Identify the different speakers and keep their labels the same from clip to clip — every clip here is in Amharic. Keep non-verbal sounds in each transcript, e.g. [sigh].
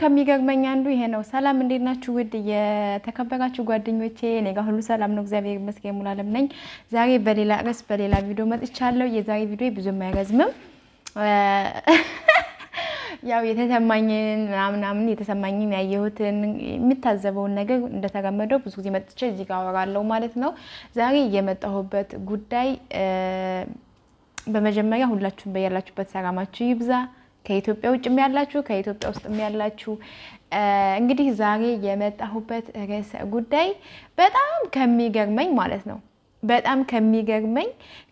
Speaker 1: ከሚገርመኝ አንዱ ይሄ ነው። ሰላም እንዴት ናችሁ? ውድ የተከበራችሁ ጓደኞቼ፣ እኔ ጋር ሁሉ ሰላም ነው፣ እግዚአብሔር ይመስገን። ሙሉዓለም ነኝ። ዛሬ በሌላ ርዕስ በሌላ ቪዲዮ መጥቻለሁ። የዛሬ ቪዲዮ ብዙም አይረዝምም። [laughs] ያው የተሰማኝን ምናምናምን የተሰማኝን ያየሁትን የሚታዘበውን ነገር እንደተለመደው ብዙ ጊዜ መጥቼ እዚህ ጋር አወራለሁ ማለት ነው። ዛሬ የመጣሁበት ጉዳይ በመጀመሪያ ሁላችሁም በያላችሁበት ሰላማችሁ ይብዛ። ከኢትዮጵያ ውጭም ያላችሁ ከኢትዮጵያ ውስጥም ያላችሁ እንግዲህ ዛሬ የመጣሁበት ርዕሰ ጉዳይ በጣም ከሚገርመኝ ማለት ነው በጣም ከሚገርመኝ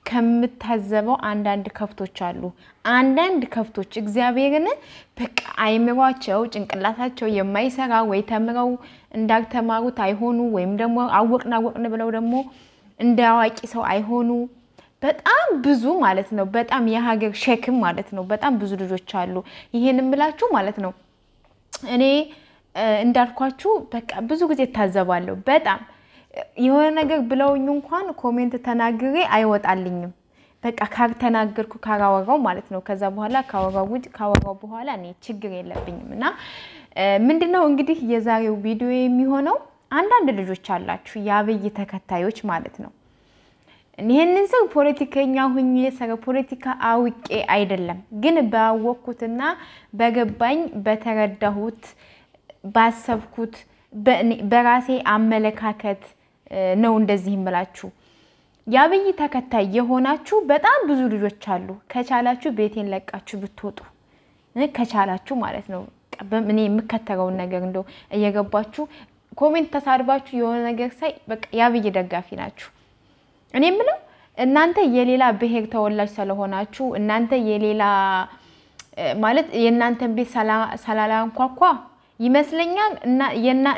Speaker 1: ከምታዘበው አንዳንድ ከብቶች አሉ። አንዳንድ ከብቶች እግዚአብሔርን በቃ አይምሯቸው፣ ጭንቅላታቸው የማይሰራ ወይ ተምረው እንዳልተማሩት አይሆኑ ወይም ደግሞ አወቅን አወቅን ብለው ደግሞ እንደ አዋቂ ሰው አይሆኑ በጣም ብዙ ማለት ነው። በጣም የሀገር ሸክም ማለት ነው። በጣም ብዙ ልጆች አሉ። ይሄን ምላችሁ ማለት ነው እኔ እንዳልኳችሁ በቃ ብዙ ጊዜ እታዘባለሁ። በጣም የሆነ ነገር ብለውኝ እንኳን ኮሜንት ተናግሬ አይወጣልኝም። በቃ ካልተናገርኩ ካራወራው ማለት ነው። ከዛ በኋላ ካወራው ውጭ ካወራው በኋላ እኔ ችግር የለብኝም እና ምንድነው እንግዲህ የዛሬው ቪዲዮ የሚሆነው አንዳንድ ልጆች አላችሁ የአብይ ተከታዮች ማለት ነው ይህንን ሰው ፖለቲከኛ ሁኜ ስለ ፖለቲካ አውቄ አይደለም፣ ግን ባወቅኩትና በገባኝ በተረዳሁት ባሰብኩት በራሴ አመለካከት ነው እንደዚህ ምላችሁ የአብይ ተከታይ የሆናችሁ በጣም ብዙ ልጆች አሉ። ከቻላችሁ ቤቴን ለቃችሁ ብትወጡ ከቻላችሁ ማለት ነው። እኔ የምከተለውን ነገር እንደው እየገባችሁ ኮሜንት ተሳድባችሁ የሆነ ነገር ሳይ በቃ የአብይ ደጋፊ ናችሁ እኔ የምለው እናንተ የሌላ ብሄር ተወላጅ ስለሆናችሁ እናንተ የሌላ ማለት የእናንተን ቤት ሳላላንኳኳ ይመስለኛል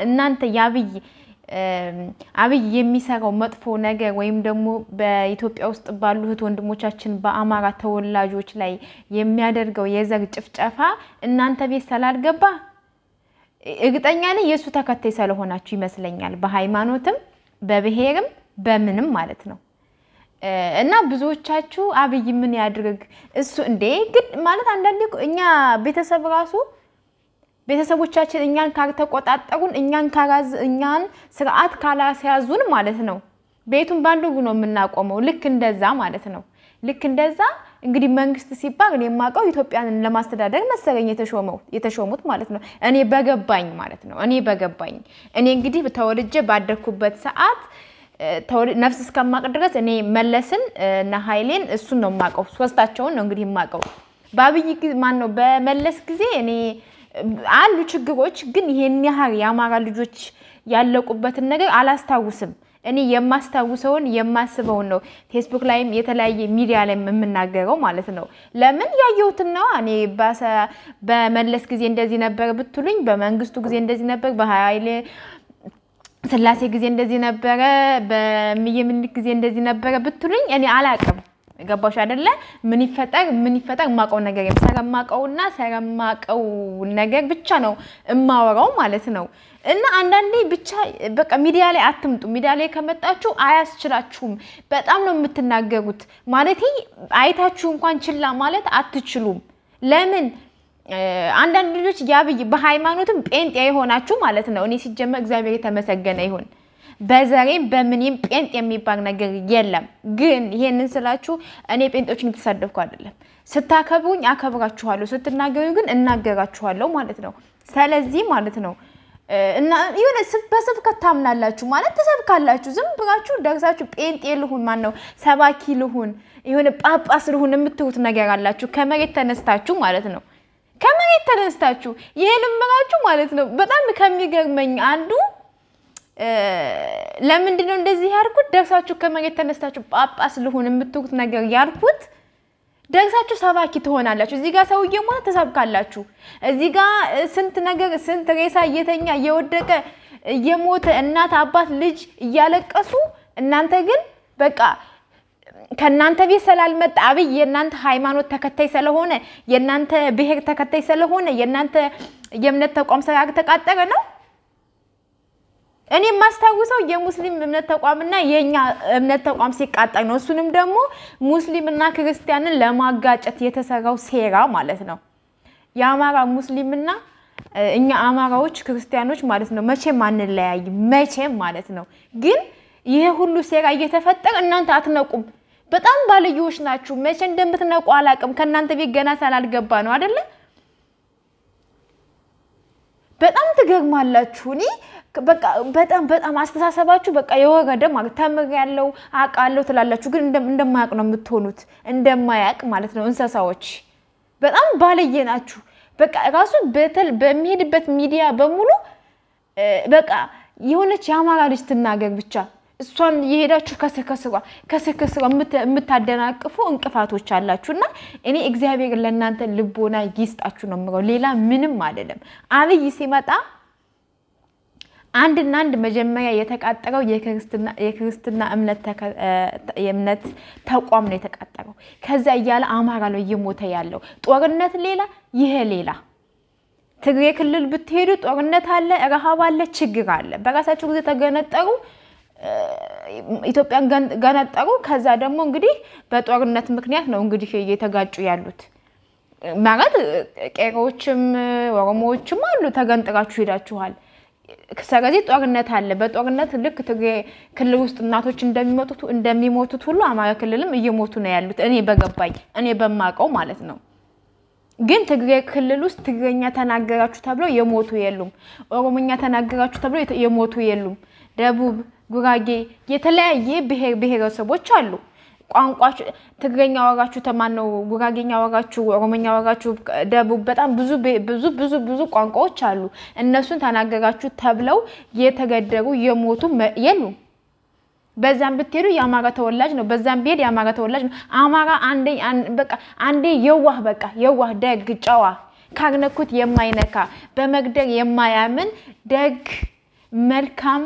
Speaker 1: እናንተ የአብይ አብይ የሚሰራው መጥፎ ነገር ወይም ደግሞ በኢትዮጵያ ውስጥ ባሉት ወንድሞቻችን በአማራ ተወላጆች ላይ የሚያደርገው የዘር ጭፍጨፋ እናንተ ቤት ስላልገባ እርግጠኛ ነኝ የእሱ ተከታይ ስለሆናችሁ ይመስለኛል። በሃይማኖትም በብሄርም በምንም ማለት ነው። እና ብዙዎቻችሁ አብይ ምን ያድርግ እሱ እንዴ ግን ማለት አንዳንዴ እኛ ቤተሰብ ራሱ ቤተሰቦቻችን እኛን ካልተቆጣጠሩን እኛን ካላዝ እኛን ስርዓት ካላስያዙን ማለት ነው ቤቱን በአንዱ ነው የምናቆመው። ልክ እንደዛ ማለት ነው። ልክ እንደዛ እንግዲህ መንግስት ሲባል እኔ የማውቀው ኢትዮጵያን ለማስተዳደር መሰለኝ የተሾሙት ማለት ነው። እኔ በገባኝ ማለት ነው። እኔ በገባኝ እኔ እንግዲህ ተወልጄ ባደግኩበት ሰዓት ነፍስ እስከማቅ ድረስ እኔ መለስን እና ሀይሌን እሱን ነው የማውቀው። ሶስታቸውን ነው እንግዲህ የማውቀው። በአብይ ማን ነው በመለስ ጊዜ እኔ አሉ ችግሮች፣ ግን ይሄን ያህል የአማራ ልጆች ያለቁበትን ነገር አላስታውስም። እኔ የማስታውሰውን የማስበውን ነው ፌስቡክ ላይም የተለያየ ሚዲያ ላይ የምናገረው ማለት ነው። ለምን ያየሁትና እኔ በመለስ ጊዜ እንደዚህ ነበር ብትሉኝ፣ በመንግስቱ ጊዜ እንደዚህ ነበር፣ በሀይሌ ስላሴ ጊዜ እንደዚህ ነበረ፣ በእምዬ ምኒልክ ጊዜ እንደዚህ ነበረ ብትሉኝ እኔ አላቅም። ገባሽ አይደለ? ምን ይፈጠር ምን ይፈጠር የማውቀው ነገር ሰረማቀውና ሰረማቀው ነገር ብቻ ነው እማወራው ማለት ነው። እና አንዳንዴ ብቻ በቃ ሚዲያ ላይ አትምጡ። ሚዲያ ላይ ከመጣችሁ አያስችላችሁም። በጣም ነው የምትናገሩት። ማለት አይታችሁ እንኳን ችላ ማለት አትችሉም። ለምን አንዳንድ ልጆች ያብይ በሃይማኖትም ጴንጤ የሆናችሁ ማለት ነው። እኔ ሲጀመር እግዚአብሔር የተመሰገነ ይሁን። በዘሬም በምንም ጴንጥ የሚባል ነገር የለም። ግን ይሄንን ስላችሁ እኔ ጴንጦችን የተሳደብኩ አይደለም። ስታከብሩኝ አከብራችኋለሁ፣ ስትናገሩ ግን እናገራችኋለሁ ማለት ነው። ስለዚህ ማለት ነው እና የሆነ በስብከት ታምናላችሁ ማለት ትሰብካላችሁ። ዝም ብላችሁ ደርሳችሁ ጴንጤ ልሁን ማን ነው ሰባኪ ልሁን የሆነ ጳጳስ ልሁን የምትሉት ነገር አላችሁ ከመሬት ተነስታችሁ ማለት ነው። ከመሬት ተነስታችሁ ይሄን እምራችሁ ማለት ነው። በጣም ከሚገርመኝ አንዱ ለምንድን ነው እንደዚህ ያልኩት፣ ደርሳችሁ ከመሬት ተነስታችሁ ጳጳስ ልሁን የምትሉት ነገር ያልኩት ደርሳችሁ ሰባኪ ትሆናላችሁ። እዚህ ጋር ሰውዬ ሞተ ተሰብካላችሁ። እዚህ ጋር ስንት ነገር ስንት ሬሳ እየተኛ እየወደቀ እየሞተ እናት አባት ልጅ እያለቀሱ እናንተ ግን በቃ ከእናንተ ቤት ስላልመጣ አብይ የእናንተ ሃይማኖት ተከታይ ስለሆነ የእናንተ ብሄር ተከታይ ስለሆነ የእናንተ የእምነት ተቋም ስላልተቃጠለ ነው። እኔ የማስታውሰው የሙስሊም እምነት ተቋምና የእኛ እምነት ተቋም ሲቃጠር ነው። እሱንም ደግሞ ሙስሊምና ክርስቲያንን ለማጋጨት የተሰራው ሴራ ማለት ነው። የአማራ ሙስሊምና እኛ አማራዎች ክርስቲያኖች ማለት ነው። መቼም አንለያይ መቼም ማለት ነው። ግን ይሄ ሁሉ ሴራ እየተፈጠረ እናንተ አትነቁም። በጣም ባልዮች ናችሁ። መቼ እንደምትነቁ አላቅም። ከእናንተ ቤት ገና ሳላልገባ ነው አይደለ? በጣም ትገግማላችሁ። እኔ በቃ በጣም በጣም አስተሳሰባችሁ በቃ የወገደ ደም ተምር ያለው አውቃለሁ ትላላችሁ፣ ግን እንደማያውቅ ነው የምትሆኑት። እንደማያውቅ ማለት ነው። እንስሳዎች በጣም ባልየ ናችሁ። በቃ ራሱ በተል በሚሄድበት ሚዲያ በሙሉ በቃ የሆነች የአማራ ልጅ ትናገር ብቻ እሷን የሄዳችሁ ከስከስሯ ከስከስሯ የምታደናቅፉ እንቅፋቶች አላችሁ እና እኔ እግዚአብሔር ለእናንተ ልቦና ይስጣችሁ ነው የምለው። ሌላ ምንም አይደለም። አብይ ሲመጣ አንድና አንድ መጀመሪያ የተቃጠረው የክርስትና እምነት ተቋም ነው የተቃጠረው ከዚያ እያለ አማራ ነው እየሞተ ያለው። ጦርነት ሌላ፣ ይሄ ሌላ። ትግሬ ክልል ብትሄዱ ጦርነት አለ፣ ረሃብ አለ፣ ችግር አለ። በራሳቸው ጊዜ ተገነጠሩ። ኢትዮጵያን ገነጠሩ። ከዛ ደግሞ እንግዲህ በጦርነት ምክንያት ነው እንግዲህ እየተጋጩ ያሉት። ማለት ቄሮዎችም ኦሮሞዎችም አሉ ተገንጥራችሁ ሄዳችኋል። ስለዚህ ጦርነት አለ። በጦርነት ልክ ትግሬ ክልል ውስጥ እናቶች እንደሚሞቱት ሁሉ አማራ ክልልም እየሞቱ ነው ያሉት። እኔ በገባኝ እኔ በማቀው ማለት ነው። ግን ትግሬ ክልል ውስጥ ትግረኛ ተናገራችሁ ተብለው የሞቱ የሉም። ኦሮሞኛ ተናገራችሁ ተብለው የሞቱ የሉም። ደቡብ ጉራጌ፣ የተለያየ ብሔር ብሔረሰቦች አሉ። ቋንቋችሁ ትግረኛ ተማን ተማነው ጉራጌኛ አወራችሁ፣ ኦሮሞኛ አወራችሁ፣ ደቡብ በጣም ብዙ ብዙ ብዙ ብዙ ቋንቋዎች አሉ። እነሱን ተናገራችሁ ተብለው የተገደሩ የሞቱ የሉም። በዛም ብትሄዱ የአማራ ተወላጅ ነው። በዛም ቢሄድ የአማራ ተወላጅ ነው። አማራ አንዴ በቃ አንዴ የዋህ በቃ የዋህ ደግ ጨዋ ካግነኩት የማይነካ በመግደር የማያምን ደግ መልካም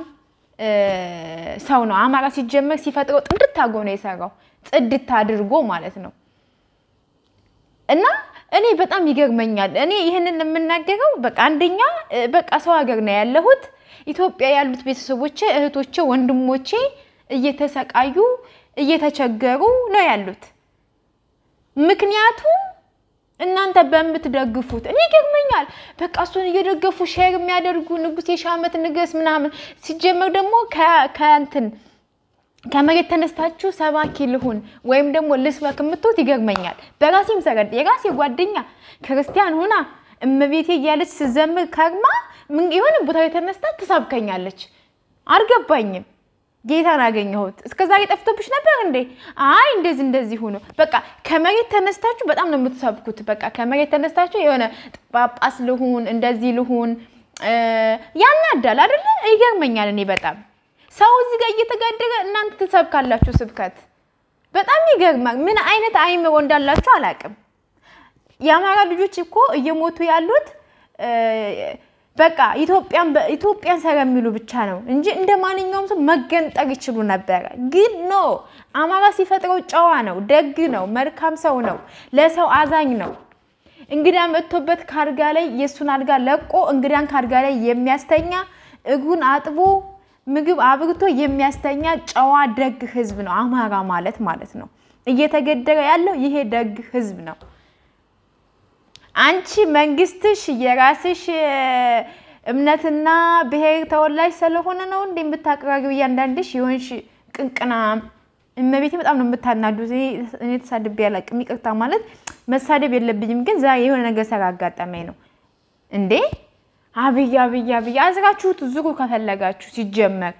Speaker 1: ሰው ነው። አማራ ሲጀመር ሲፈጥረው ጥንድት አድርጎ ነው የሰራው፣ ጥድታ አድርጎ ማለት ነው። እና እኔ በጣም ይገርመኛል። እኔ ይህንን የምናገረው በቃ አንደኛ በቃ ሰው ሀገር ነው ያለሁት። ኢትዮጵያ ያሉት ቤተሰቦቼ፣ እህቶቼ፣ ወንድሞቼ እየተሰቃዩ እየተቸገሩ ነው ያሉት ምክንያቱም እናንተ በምትደግፉት እኔ ይገርመኛል። በቃ እሱን እየደገፉ ሼር የሚያደርጉ ንጉስ የሻመት ንገስ ምናምን ሲጀመር ደግሞ ከእንትን ከመሬት ተነስታችሁ ሰባኪ ልሁን ወይም ደግሞ ልስበክ የምትሉት ይገርመኛል። በራሴም ሰረድ የራሴ ጓደኛ ክርስቲያን ሁና እመቤቴ እያለች ስዘምር ከርማ የሆነ ቦታ ተነስታ ትሰብከኛለች። አልገባኝም። ጌታን አገኘሁት። እስከዛ ዛሬ ነበር እንዴ? አይ እንደዚህ እንደዚህ ሆኖ በቃ ከመሬት ተነስታችሁ በጣም ነው የምትሰብኩት። በቃ ከመሬት ተነስታችሁ የሆነ ጳጳስ ልሁን እንደዚህ ልሁን ያናዳል አይደለ? ይገርመኛል። እኔ በጣም ሰው እዚህ ጋር እየተጋደረ እናንተ ትሰብካላችሁ ስብከት። በጣም ይገርማል። ምን አይነት አይምሮ እንዳላችሁ አላቅም። የአማራ ልጆች እኮ እየሞቱ ያሉት በቃ ኢትዮጵያን ኢትዮጵያን ስለሚሉ ብቻ ነው እንጂ እንደ ማንኛውም ሰው መገንጠር ይችሉ ነበረ። ግን ኖ አማራ ሲፈጥረው ጨዋ ነው፣ ደግ ነው፣ መልካም ሰው ነው፣ ለሰው አዛኝ ነው። እንግዳ መጥቶበት ከአልጋ ላይ የእሱን አልጋ ለቆ እንግዳን ከአልጋ ላይ የሚያስተኛ እግሩን አጥቦ ምግብ አብርቶ የሚያስተኛ ጨዋ ደግ ህዝብ ነው አማራ ማለት ማለት ነው። እየተገደረ ያለው ይሄ ደግ ህዝብ ነው። አንቺ መንግስትሽ የራስሽ እምነትና ብሔር ተወላጅ ስለሆነ ነው እንዴ የምታቀራሪው? እያንዳንድሽ የሆንሽ ቅንቅና እመቤቴ በጣም ነው የምታናዱ። እኔ ተሳድቤ አላውቅም፣ ይቅርታ ማለት መሳደብ የለብኝም ግን ዛሬ የሆነ ነገር ሰራ አጋጠመኝ ነው እንዴ። አብይ አብይ አብይ አዝራችሁት ዙሩ ከፈለጋችሁ። ሲጀመር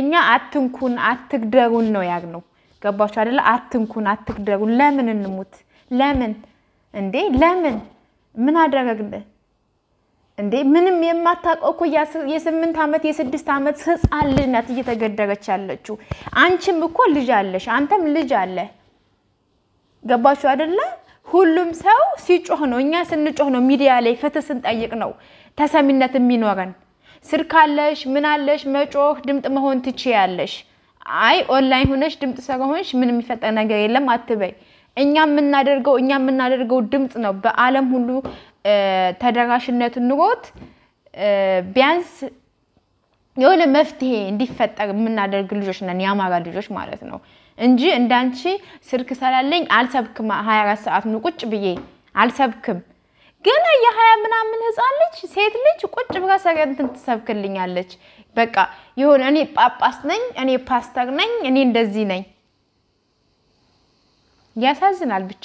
Speaker 1: እኛ አትንኩን አትግደሩን ነው ያግ ነው ገባችሁ አደለ? አትንኩን አትግደሩን። ለምን እንሙት ለምን እንዴ ለምን ምን አደረግልህ? እንዴ ምንም የማታውቀው እኮ የስምንት ዓመት የስድስት ዓመት ህፃን ልጅ ናት እየተገደረች ያለችው። አንቺም እኮ ልጅ አለሽ፣ አንተም ልጅ አለ። ገባችሁ አይደለ? ሁሉም ሰው ሲጮህ ነው፣ እኛ ስንጮህ ነው፣ ሚዲያ ላይ ፍትህ ስንጠይቅ ነው ተሰሚነት የሚኖረን። ስልክ አለሽ፣ ምን አለሽ፣ መጮህ ድምፅ መሆን ትችያለሽ። አይ ኦንላይን ሆነሽ ድምፅ ስለሆንሽ ምንም የሚፈጠር ነገር የለም አትበይ። እኛ የምናደርገው እኛ የምናደርገው ድምፅ ነው በዓለም ሁሉ ተደራሽነት ኑሮት ቢያንስ የሆነ መፍትሄ እንዲፈጠር የምናደርግ ልጆች ነን፣ የአማራ ልጆች ማለት ነው እንጂ እንዳንቺ ስልክ ስላለኝ አልሰብክም። ሀያ አራት ሰዓት ነው ቁጭ ብዬ አልሰብክም። ግን የሀያ ምናምን ህፃን ልጅ ሴት ልጅ ቁጭ ብላ ሰገንትን ትሰብክልኛለች። በቃ የሆነ እኔ ጳጳስ ነኝ፣ እኔ ፓስተር ነኝ፣ እኔ እንደዚህ ነኝ ያሳዝናል ብቻ